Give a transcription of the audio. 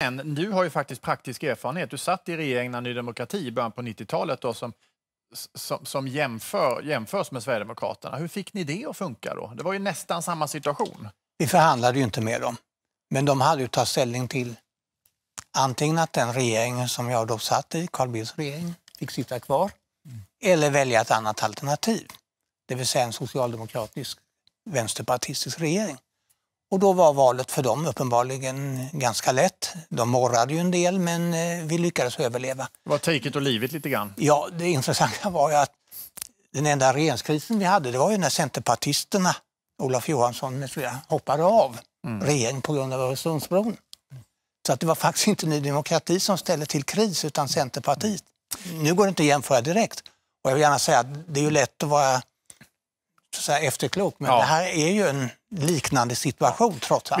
Men du har ju faktiskt praktisk erfarenhet. Du satt i regeringen när Ny Demokrati i början på 90-talet då, som, som, som jämför, jämförs med Sverigedemokraterna. Hur fick ni det att funka då? Det var ju nästan samma situation. Vi förhandlade ju inte med dem, men de hade ju tagit ställning till antingen att den regeringen som jag då satt i, Carl Bildts regering, fick sitta kvar mm. eller välja ett annat alternativ, det vill säga en socialdemokratisk vänsterpartistisk regering. Och då var valet för dem uppenbarligen ganska lätt. De morrade ju en del, men eh, vi lyckades överleva. Det var taket och livet lite grann. Ja, det intressanta var ju att den enda regeringskrisen vi hade, det var ju när centerpartisterna, Olof Johansson med eh, flera, hoppade av mm. regeringen på grund av Öresundsbron. Så att det var faktiskt inte Ny Demokrati som ställde till kris, utan Centerpartiet. Nu går det inte att jämföra direkt. Och jag vill gärna säga att det är ju lätt att vara så att säga, efterklok, men ja. det här är ju en liknande situation trots allt.